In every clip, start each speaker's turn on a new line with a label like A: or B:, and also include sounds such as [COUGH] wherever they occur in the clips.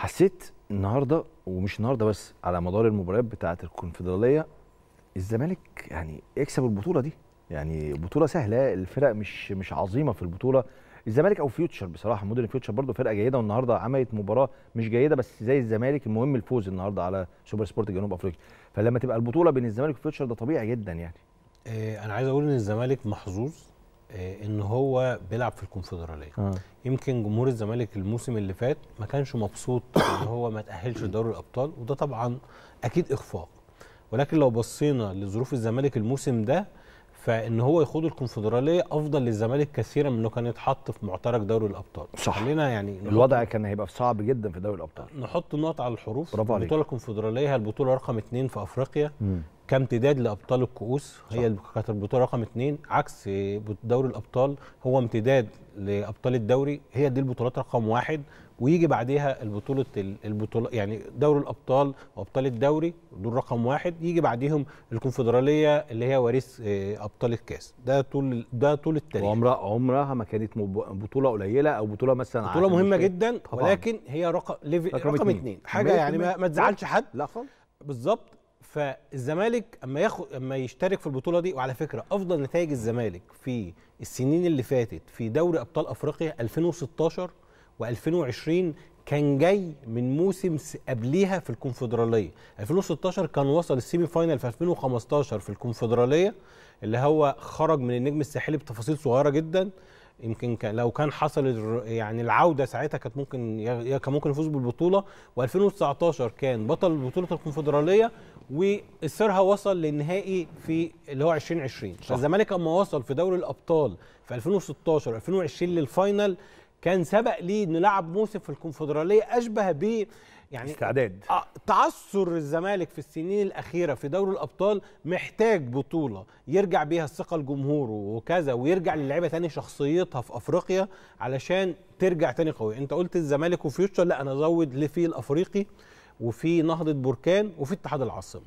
A: حسيت النهارده ومش النهارده بس على مدار المباريات بتاعه الكونفدراليه الزمالك يعني يكسب البطوله دي يعني بطوله سهله الفرق مش مش عظيمه في البطوله الزمالك او فيوتشر بصراحه مودرن فيوتشر برضه فرقه جيده والنهارده عملت مباراه مش جيده بس زي الزمالك المهم الفوز النهارده على سوبر سبورت جنوب افريقيا فلما تبقى البطوله بين الزمالك وفيوتشر ده طبيعي جدا يعني
B: آه، انا عايز اقول ان الزمالك محظوظ آه، ان هو بيلعب في الكونفدراليه آه. يمكن جمهور الزمالك الموسم اللي فات ما كانش مبسوط [COUGHS] ان هو ما تاهلش لدوري الابطال وده طبعا اكيد اخفاق ولكن لو بصينا لظروف الزمالك الموسم ده فان هو يخوض الكونفدراليه افضل للزمالك كثيرا من انه كان يتحط في معترك دوري الابطال صح خلينا يعني الوضع كان هيبقى صعب جدا في دوري الابطال نحط نقط على الحروف برافو البطوله الكونفدراليه هي البطوله رقم اثنين في افريقيا كامتداد لابطال الكؤوس هي كانت البطوله رقم اثنين عكس دوري الابطال هو امتداد لابطال الدوري هي دي البطولات رقم واحد ويجي بعديها البطوله البطوله يعني دوري الابطال وابطال الدوري دول رقم واحد يجي بعديهم الكونفدراليه اللي هي وريث آه، ابطال الكاس ده طول ده طول التاريخ عمرها
A: عمرها ما كانت بطوله قليله او بطوله مثلا بطوله مهمه جدا طبعا. ولكن
B: هي رقم رقم, رقم اثنين حاجه يعني ما, ما تزعلش حد لا خالص بالظبط فالزمالك اما ياخد اما يشترك في البطوله دي وعلى فكره افضل نتائج الزمالك في السنين اللي فاتت في دوري ابطال افريقيا 2016 و2020 كان جاي من موسم قبليها في الكونفدراليه 2016 كان وصل السيمي فاينل في 2015 في الكونفدراليه اللي هو خرج من النجم الساحلي بتفاصيل صغيره جدا يمكن لو كان حصل يعني العوده ساعتها كانت ممكن كان ممكن يفوز بالبطوله و2019 كان بطل بطوله الكونفدراليه واصرها وصل للنهائي في اللي هو 2020 فالزمالك اما وصل في دوري الابطال في 2016 2020 للفاينل كان سبق ليه انه لعب موسم في الكونفدراليه اشبه ب يعني استعداد آه، تعثر الزمالك في السنين الاخيره في دوري الابطال محتاج بطوله يرجع بيها الثقه لجمهوره وكذا ويرجع للعيبه تاني شخصيتها في افريقيا علشان ترجع تاني قوي انت قلت الزمالك وفيوتشر لا انا ازود لفيل الافريقي وفي نهضه بركان وفي اتحاد العاصمه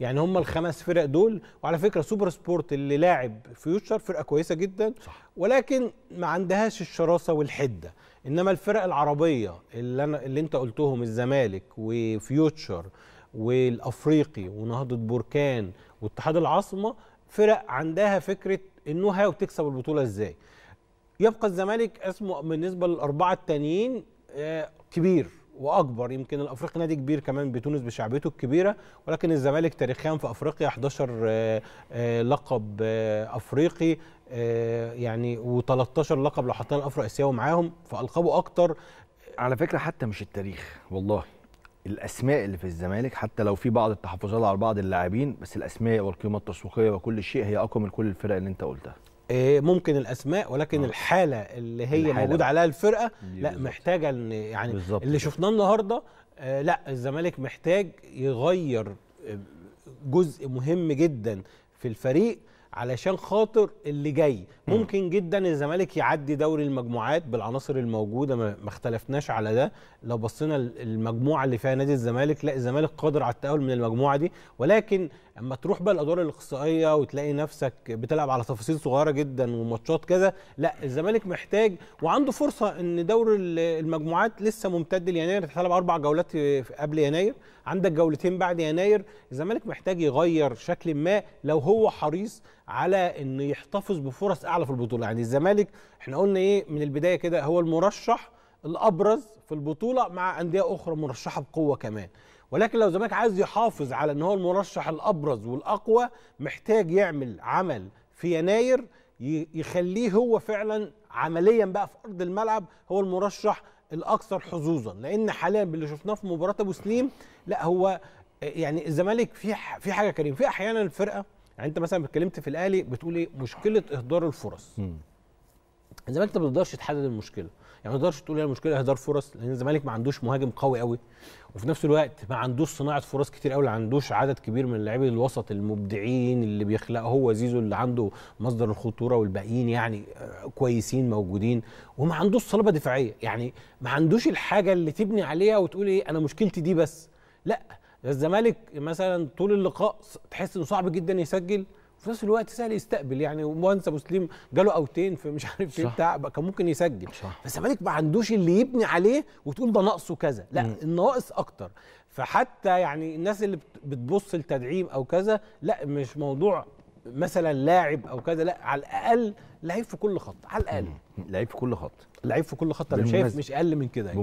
B: يعني هم الخمس فرق دول وعلى فكره سوبر سبورت اللي لاعب فيوتشر فرقه كويسه جدا صح. ولكن ما عندهاش الشراسه والحده انما الفرق العربيه اللي انا اللي انت قلتهم الزمالك وفيوتشر والافريقي ونهضه بركان واتحاد العاصمه فرق عندها فكره انه هاو تكسب البطوله ازاي يبقى الزمالك اسمه بالنسبه للاربعه التانيين آه، كبير واكبر يمكن الافريقي نادي كبير كمان بتونس بشعبيته الكبيره ولكن الزمالك تاريخيا في افريقيا 11 آه، آه، لقب آه، افريقي يعني
A: و13 لقب لو حطينا الافرق اسيوي معاهم فالقبوا اكتر على فكره حتى مش التاريخ والله الاسماء اللي في الزمالك حتى لو في بعض التحفظات على بعض اللاعبين بس الاسماء والقيمه التسويقيه وكل شيء هي اقوى من كل الفرق اللي انت قلتها
B: آه، ممكن الاسماء ولكن أوه. الحاله اللي هي الحالة. موجوده عليها الفرقه لا بالزبط. محتاجه ان يعني بالزبط. اللي شفناه النهارده آه، لا الزمالك محتاج يغير آه، جزء مهم جدا في الفريق علشان خاطر اللي جاي ممكن جدا الزمالك يعدي دوري المجموعات بالعناصر الموجوده ما اختلفناش على ده لو بصينا المجموعه اللي فيها نادي الزمالك لا الزمالك قادر على التاهل من المجموعه دي ولكن اما تروح بقى الادوار الاقصائيه وتلاقي نفسك بتلعب على تفاصيل صغيره جدا وماتشات كذا لا الزمالك محتاج وعنده فرصه ان دور المجموعات لسه ممتد ليناير هتلعب اربع جولات قبل يناير عندك جولتين بعد يناير الزمالك محتاج يغير شكل ما لو هو حريص على انه يحتفظ بفرص اعلى في البطوله يعني الزمالك احنا قلنا ايه من البدايه كده هو المرشح الابرز في البطوله مع انديه اخرى مرشحه بقوه كمان ولكن لو الزمالك عايز يحافظ على ان هو المرشح الابرز والاقوى محتاج يعمل عمل في يناير يخليه هو فعلا عمليا بقى في ارض الملعب هو المرشح الاكثر حظوظا لان حاليا باللي شفناه في مباراه ابو سليم لا هو يعني الزمالك في في حاجه كريم في احيانا الفرقه يعني انت مثلا اتكلمت في الاهلي بتقول ايه مشكله اهدار الفرص الزمالك يعني انت ما تقدرش تحدد المشكله يعني ما تقدرش تقول هي إيه المشكله اهدار فرص لان الزمالك ما عندوش مهاجم قوي قوي وفي نفس الوقت ما عندوش صناعه فرص كتير قوي ما عندوش عدد كبير من اللاعبين الوسط المبدعين اللي بيخلق هو زيزو اللي عنده مصدر الخطوره والباقيين يعني آه، كويسين موجودين وما عندوش صلابه دفاعيه يعني ما عندوش الحاجه اللي تبني عليها وتقول ايه انا مشكلتي دي بس لا الزمالك مثلا طول اللقاء تحس انه صعب جدا يسجل وفي نفس الوقت سهل يستقبل يعني وانسى مسلم جاله اوتين في مش عارف ايه بتاع كان ممكن يسجل فالزمالك ما عندوش اللي يبني عليه وتقول ده ناقصه كذا لا م. الناقص اكتر فحتى يعني الناس اللي بتبص لتدعيم او كذا لا مش موضوع مثلا لاعب او كذا لا على الاقل لعيب في كل خط على الاقل لعيب في كل خط لعيب في كل خط انا شايف مش اقل من كده يعني.